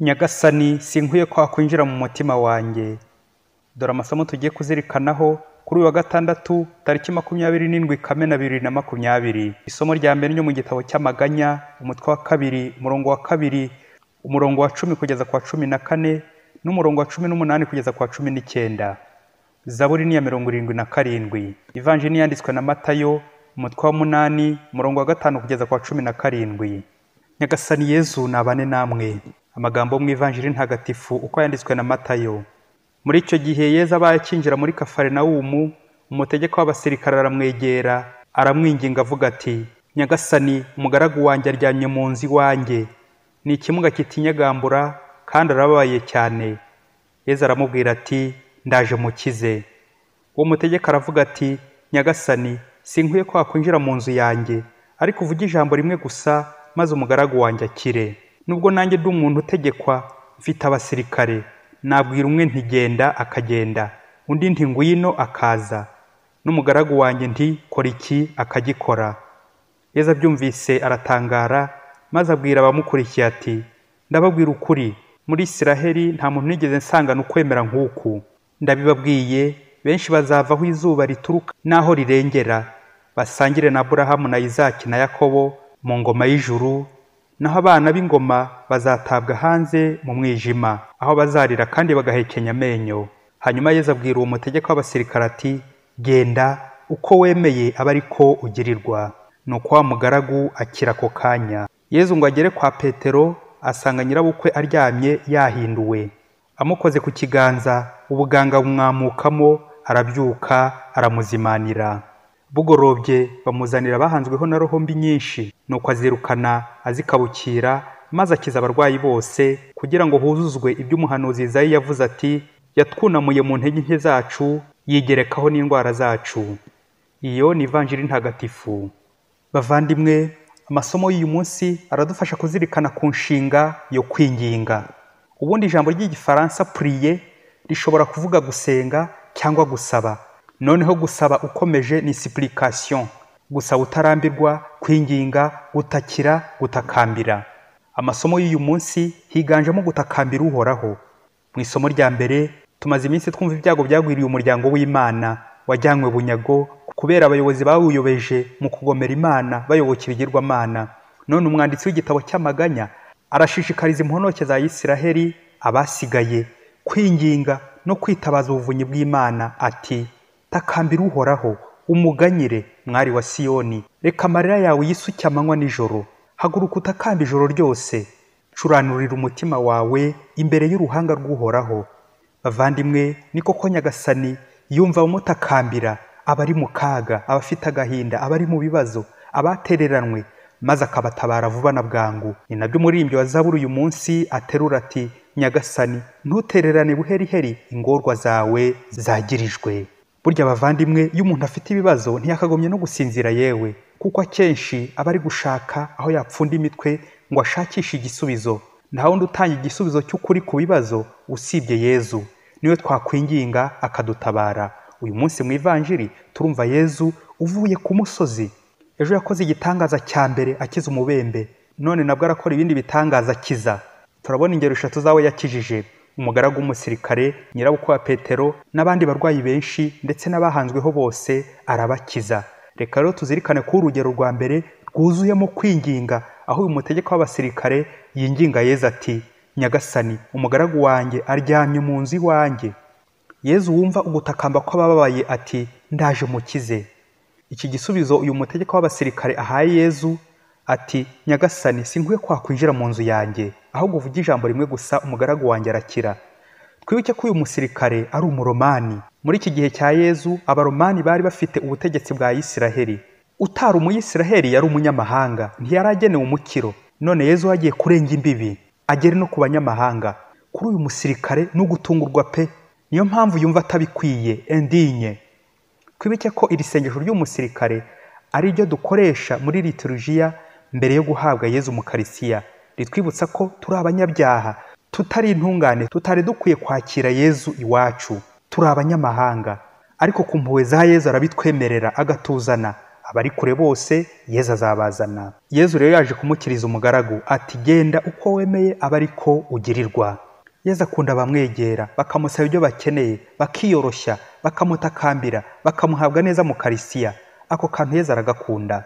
nyagasani sinkwiye kwa kwinjira mu mutima wanjye dore amasomo tugiye kuzirikanaho kuri uyu wa gatandatu tariki makumyabiri n'indwi kamena bibiri na makumyabiri isomo rya mbere ryo mu gitabo cy'amaganya umutwe wa kabiri umurongo wa kabiri umurongo wa cumi kugeza kwa cumi na kane n'umurongo wa cumi n'umunani kugeza kwa cumi n'icyenda zaburi ni iya mirongo irindwi na karindwi ivanjini yanditswe na matayo umutwe wa munani umurongo wa gatanu kugeza kwa cumi na karindwi nyagasani yezu nabane namwe amagambo yo mu ivanjiri ntagatifu uko yanditswe na matayo muri icyo gihe yeza abaye akinjira muri kafarinawumu umutegeko w'abasirikare aramwegera aramwinginga avuga ati nyagasani umugaragu wanjye aryamye mu nzu iwanjye ni ikimuga kitinyagambura kandi arababaye cyane yeza aramubwira ati ndaje mukize uwo mutegeko aravuga ati nyagasani sinkwiye ko wakwinjira mu nzu yanjye ariko uvuge ijambo rimwe gusa maze umugaragu wanjye akire nubwo nanjye ndi umuntu utegekwa mfite abasirikare nabwira umwe ntigenda akagenda undi nti ngwino akaza n'umugaragu wanjye nti kora iki akagikora yeza abyumvise aratangara maze abwira abamukurikiye ati ndababwira ukuri muri israheli nta muntu nigeze nsangana ukwemera nk'uku ndabibabwiye benshi bazavaho izuba rituruka n'aho rirengera basangire na burahamu na izaki na yakobo mu ngoma y'ijuru naho abana b'ingoma bazatabwa hanze mu mwijima aho bazarira kandi bagahekenya amenyo hanyuma yezu abwira uwo mutegeka w'abasirikari ati genda uko wemeye aba ariko ugirirwa ni uko wa mugaragu akira ako kanya yezu ngo agere kwa petero asanga nyirabukwe aryamye yahinduwe amukoze ku kiganza ubuganga bumwamukamo arabyuka aramuzimanira bugorobye bamuzanira bahanzweho na roho mbi nyinshi nuko azirukana azikabukira maze akiza abarwayi bose kugira ngo huzuzwe iby'umuhanuzi Izayi yavuze ati yatwunamuye mu ntege nke zacu yigerekaho n'indwara zacu iyo ni ivanjiri ntagatifu bavandimwe amasomo y'uyu munsi aradufasha kuzirikana ku nshinga yo kwinginga ubundi ijambo ry'igifaransa puriye rishobora kuvuga gusenga cyangwa gusaba noneho gusaba ukomeje ni supplication gusaba utarambirwa kwinginga gutakira gutakambira amasomo y'uyu munsi higanjemo gutakambira uhoraho mu isomo rya mbere tumaze iminsi twumva ibyago byagwiriye umuryango w'imana wajyanywe bunyago kubera abayobozi bawuyobeje mu kugomera imana bayoboka ibigirwamana none umwanditsi w'igitabo cy'amaganya arashishikariza imponoke za Israheli abasigaye kwinginga no kwitabaza ubuvunyi bw'imana ati takambira uhoraho umuganyire mwari wa siyoni reka amarira yawe yisuke amanywa n'ijoro haguruka utakamba ijoro ryose curanurira umutima wawe imbere y'uruhanga rw'uhoraho bavandimwe ni koko nyagasani yumva umutakambira abari mu kaga abafite agahinda abari mu bibazo abatereranwe maze akabatabara vuba na bwangu ni nabyo umuririmbyi wa zaburi uyu munsi aterura ati nyagasani ntutererane buheriheri ingorwa zawe zagirijwe burya abavandimwe iyo umuntu afite ibibazo ntiyakagomye no gusinzira yewe kuko akenshi aba ari gushaka aho yapfunda imitwe ngo ashakishe igisubizo nta wundi utanga igisubizo cy'ukuri ku bibazo usibye yezu niwe twakwinginga akadutabara uyu munsi mu ivanjiri turumva yezu uvuye ku musozi ejo yakoze igitangaza cya mbere akiza umubembe none nabwo arakora ibindi bitangaza akiza turabona ingero eshatu zawe yakijije umugaragu w'umusirikare nyirabukwe wa petero n'abandi barwayi benshi ndetse n'abahanzweho bose arabakiza reka rero tuzirikane ko urugero rwa mbere rwuzuyemo kwinginga aho uyu mutegeka w'abasirikare yinginga yezu ati nyagasani umugaragu wanjye aryamye mu nzu iwanjye yezu wumva ugutakamba kw'abababaye ati ndaje mukize iki gisubizo uyu mutegeka w'abasirikare ahaye yezu ati nyagasani sinkwiye kwakwinjira mu nzu yanjye ahubwo uvuge ijambo rimwe gusa umugaragu wanjye arakira twibuke ko uyu musirikare ari umuromani muri iki gihe cya yezu abaromani bari bafite ubutegetsi bwa isiraheli utari umuyisiraheli yari umunyamahanga ntiyari agenewe umukiro none yezu agiye kurenga imbibi agere no ku banyamahanga kuri uyu musirikare ni pe niyo mpamvu yumva atabikwiye endinye twibuke ko iri sengesho ry'umusirikare ari ryo dukoresha muri liturujiya mbere yo guhabwa yezu mukarisiya ritwibutsa ko turi abanyabyaha tutari intungane tutari dukwiye kwakira yezu iwacu turi abanyamahanga ariko ku mpuhwe za yezu arabitwemerera agatuzana abari kure bose yezu azabazana yezu rero yaje kumukiriza umugaragu ati genda uko wemeye aba ariko ugirirwa yezu akunda abamwegera bakamusaba ibyo bakeneye bakiyoroshya bakamutakambira bakamuhabwa neza mu karisiya ako kantu yezu aragakunda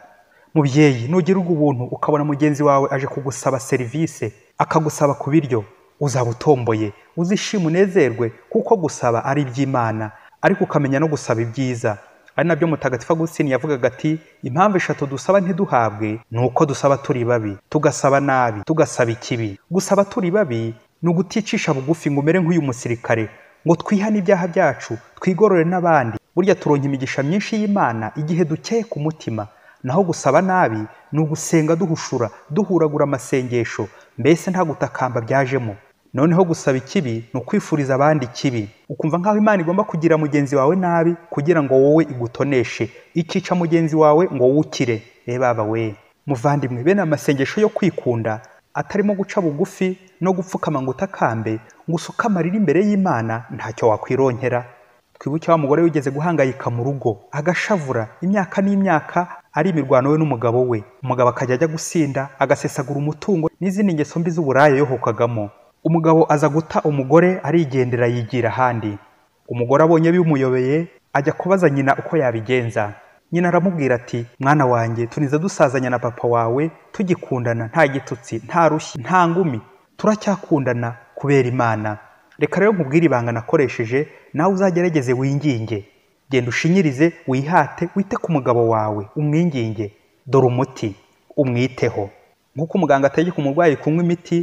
mubyeyi nugira ubuntu ukabona mugenzi wawe aje kugusaba serivisi akagusaba ku biryo uzaba utomboye uzishima unezerwe kuko gusaba ari iby'imana ariko ukamenya no gusaba ibyiza ari nabyo mutagatifu Agustin yavugaga ati impamvu eshatu dusaba ntiduhabwe ni uko dusaba turi babi tugasaba nabi tugasaba ikibi gusaba turi babi ni uguticisha bugufi ngo umere nk'uyu musirikare ngo twihane ibyaha byacu twigorore n'abandi burya turonka imigisha myinshi y'imana igihe dukeye ku mutima naho gusaba nabi ni ugusenga duhushura duhuragura amasengesho mbese nta gutakamba byajemo noneho gusaba ikibi ni ukwifuriza abandi ikibi ukumva nk'aho imana igomba kugira mugenzi wawe nabi kugira ngo wowe igutoneshe ikica mugenzi wawe ngo wukire eh, baba we muvandimwe bene amasengesho yo kwikunda atarimo guca bugufi no gupfukama ngo utakambe gusa ukamarira imbere y'imana ntacyo wakwironkera twibuke wa mugore wigeze guhangayika mu rugo agashavura imyaka n'imyaka ari imirwano we n'umugabo we umugabo akajya ajya gusinda agasesagura umutungo n'izindi ngeso mbi z'uburaya yohokagamo umugabo aza guta umugore arigendera yigira ahandi umugore abonye bimuyobeye ajya kubaza nyina uko yabigenza nyina aramubwira ati mwana wanjye tunize dusazanya na papa wawe tugikundana nta gitutsi nta rushyi nta ngumi turacyakundana kubera imana reka rero nkubwire ibanga nakoresheje nawe uzagerageze winginge genda ushinyirize wihate wite ku mugabo wawe umwinginge dore umuti umwiteho nk'uko umuganga ategeka umurwayi kunywa imiti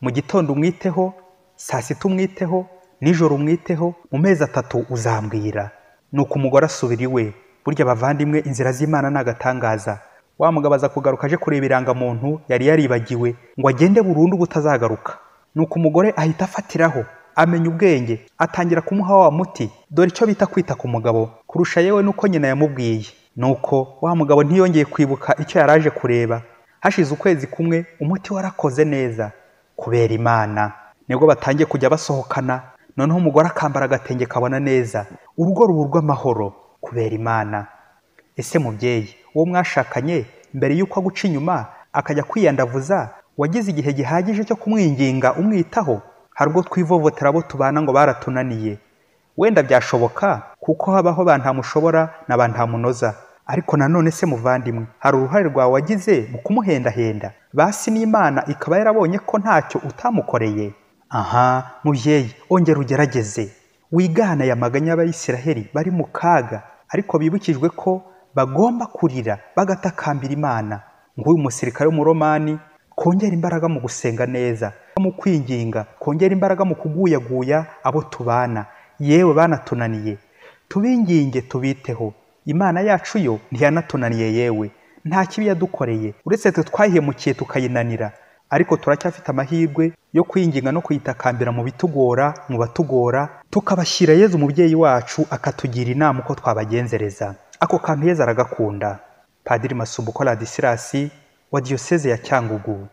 mu gitondo umwiteho saa sita umwiteho nijoro umwiteho mu mezi atatu uzambwira nuko umugore asubira iwe burya abavandimwe inzira z'imana ni agatangaza wa mugabo aza kugaruka aje kureba irangamuntu yari yaribagiwe ngo agende burundu ubutazagaruka nuko umugore ahita afatiraho amenya ubwenge atangira kumuha wa muti dore icyo bita kwita ku mugabo kurusha yewe nuko nyina yamubwiye nuko wa mugabo ntiyongeye kwibuka icyo yaraje kureba hashize ukwezi kumwe umuti warakoze neza kubera imana nibwo batangiye kujya basohokana noneho umugore akambara agatenge kabona neza urugo rubu rw’amahoro kubera imana ese mubyeyi uwo mwashakanye mbere y'uko aguca inyuma akajya kwiyandavuza wagize igihe gihagije cyo kumwinginga umwitaho hari ubwo twivovotera abo tubana ngo baratunaniye wenda byashoboka kuko habaho ba ntamushobora na ba ntamunoza ariko nanone se muvandimwe hari uruhare rwawe wagize mu kumuhendahenda basi n'imana ikaba yarabonye ko ntacyo utamukoreye aha mubyeyi ongera ugerageze wigana aya maganya y'abayisiraheli bari mu kaga ariko bibukijwe ko bagomba kurira bagatakambira imana nk'uyu musirikare w'umuromani kongera imbaraga mu gusenga neza mu kwinginga kongera imbaraga mu kuguyaguya abo tubana yewe banatunaniye tubinginge tubiteho imana yacu yo ntiyanatunaniye yewe nta kibi yadukoreye uretse twe twayihemukiye tukayinanira ariko turacyafite amahirwe yo kwinginga no kuyitakambira mu bitugora mu batugora tukabashyira yezu umubyeyi wacu akatugira inama uko twabagenzereza ako kantu yeza aragakunda padiri masumbuko radisilasi wa Diyoseze ya Cyangugu